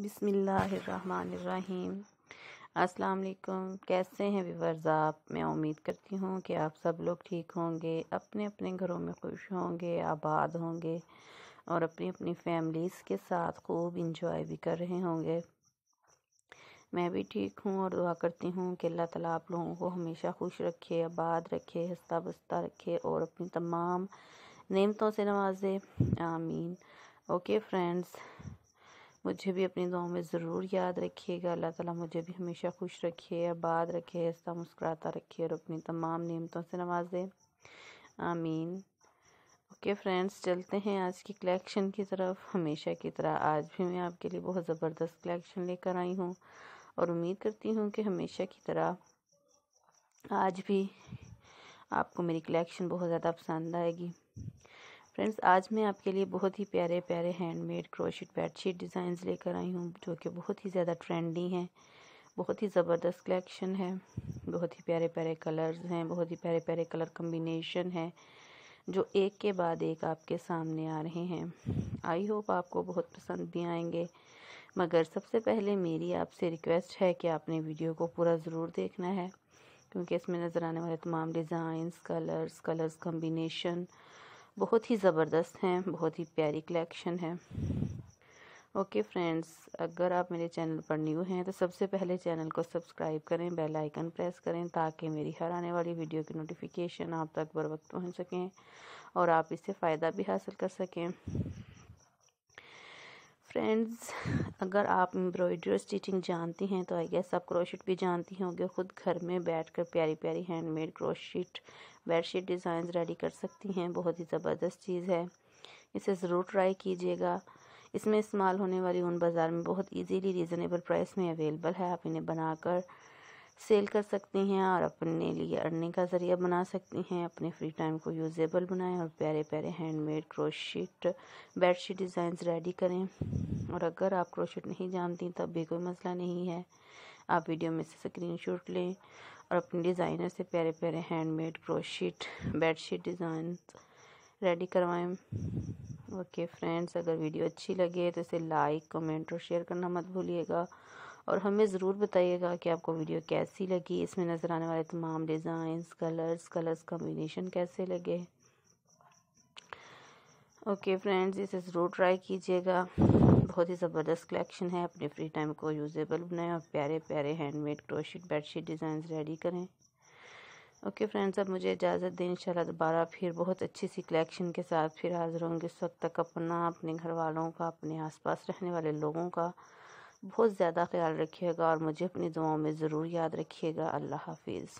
बिसमीम् अस्सलाम वालेकुम कैसे हैं व्यूवर्स आप मैं उम्मीद करती हूँ कि आप सब लोग ठीक होंगे अपने अपने घरों में खुश होंगे आबाद होंगे और अपनी अपनी फैमिलीज़ के साथ खूब इंजॉय भी कर रहे होंगे मैं भी ठीक हूँ और दुआ करती हूँ कि अल्लाह ताला आप लोगों को हमेशा खुश रखे आबाद रखे हंसता बस्ता रखे और अपनी तमाम नेमतों से नवाजे आमीन ओके फ्रेंड्स मुझे भी अपनी दुआ में ज़रूर याद रखिएगा अल्लाह ताला मुझे भी हमेशा खुश रखे आबाद रखे ऐसा मुस्कुराता रखे और अपनी तमाम नियमतों से नवाजे आमीन ओके फ्रेंड्स चलते हैं आज की कलेक्शन की तरफ हमेशा की तरह आज भी मैं आपके लिए बहुत ज़बरदस्त कलेक्शन लेकर आई हूँ और उम्मीद करती हूँ कि हमेशा की तरह आज भी आपको मेरी कलेक्शन बहुत ज़्यादा पसंद आएगी फ्रेंड्स आज मैं आपके लिए बहुत ही प्यारे प्यारे हैंडमेड क्रोशिट बेडशीट डिज़ाइंस लेकर आई हूँ जो कि बहुत ही ज़्यादा ट्रेंडी हैं बहुत ही ज़बरदस्त कलेक्शन है बहुत ही प्यारे प्यारे कलर्स हैं बहुत ही प्यारे प्यारे कलर कम्बिनेशन है जो एक के बाद एक आपके सामने आ रहे हैं आई होप आपको बहुत पसंद भी आएंगे मगर सबसे पहले मेरी आपसे रिक्वेस्ट है कि आपने वीडियो को पूरा ज़रूर देखना है क्योंकि इसमें नज़र आने वाले तमाम डिज़ाइंस कलर्स कलर्स कम्बिनेशन बहुत ही ज़बरदस्त हैं बहुत ही प्यारी कलेक्शन है ओके फ्रेंड्स अगर आप मेरे चैनल पर न्यू हैं तो सबसे पहले चैनल को सब्सक्राइब करें बेल आइकन प्रेस करें ताकि मेरी हर आने वाली वीडियो की नोटिफिकेशन आप तक बर वक्त पहुँच सकें और आप इससे फ़ायदा भी हासिल कर सकें फ्रेंड्स अगर आप एम्ब्रॉयडरी स्टिचिंग जानती हैं तो आई गेस आप क्रोशिट भी जानती होंगे खुद घर में बैठकर प्यारी प्यारी handmade crochet bedsheet design ready कर सकती हैं बहुत ही ज़बरदस्त चीज़ है इसे ज़रूर ट्राई कीजिएगा इसमें इस्तेमाल होने वाली ऊन बाज़ार में बहुत इजीली रीज़नेबल प्राइस में अवेलेबल है आप इन्हें बनाकर सेल कर सकती हैं और अपने लिए अर्निंग का ज़रिया बना सकती हैं अपने फ्री टाइम को यूजेबल बनाएं और प्यारे प्यारे handmade crochet bedsheet designs ready करें और अगर आप क्रोशीट नहीं जानती तब भी कोई मसला नहीं है आप वीडियो में से स्क्रीनशॉट लें और अपने डिज़ाइनर से प्यारे प्यारे handmade crochet bedsheet design ready करवाएं ओके फ्रेंड्स अगर वीडियो अच्छी लगे तो इसे लाइक कमेंट और शेयर करना मत भूलिएगा और हमें ज़रूर बताइएगा कि आपको वीडियो कैसी लगी इसमें नज़र आने वाले तमाम डिज़ाइंस कलर्स कलर्स कम्बिनेशन कैसे लगे ओके फ्रेंड्स इसे ज़रूर ट्राई कीजिएगा बहुत ही ज़बरदस्त कलेक्शन है अपने फ्री टाइम को यूजेबल बनाएं और प्यारे प्यारे handmade crochet bedsheet design ready करें ओके फ्रेंड्स अब मुझे इजाज़त दें इंशाल्लाह दोबारा फिर बहुत अच्छी सी कलेक्शन के साथ फिर हाज़िर होंगे इस वक्त तक अपना अपने घर वालों का अपने आसपास रहने वाले लोगों का बहुत ज़्यादा ख्याल रखिएगा और मुझे अपनी दुआओं में ज़रूर याद रखिएगा अल्लाह हाफिज़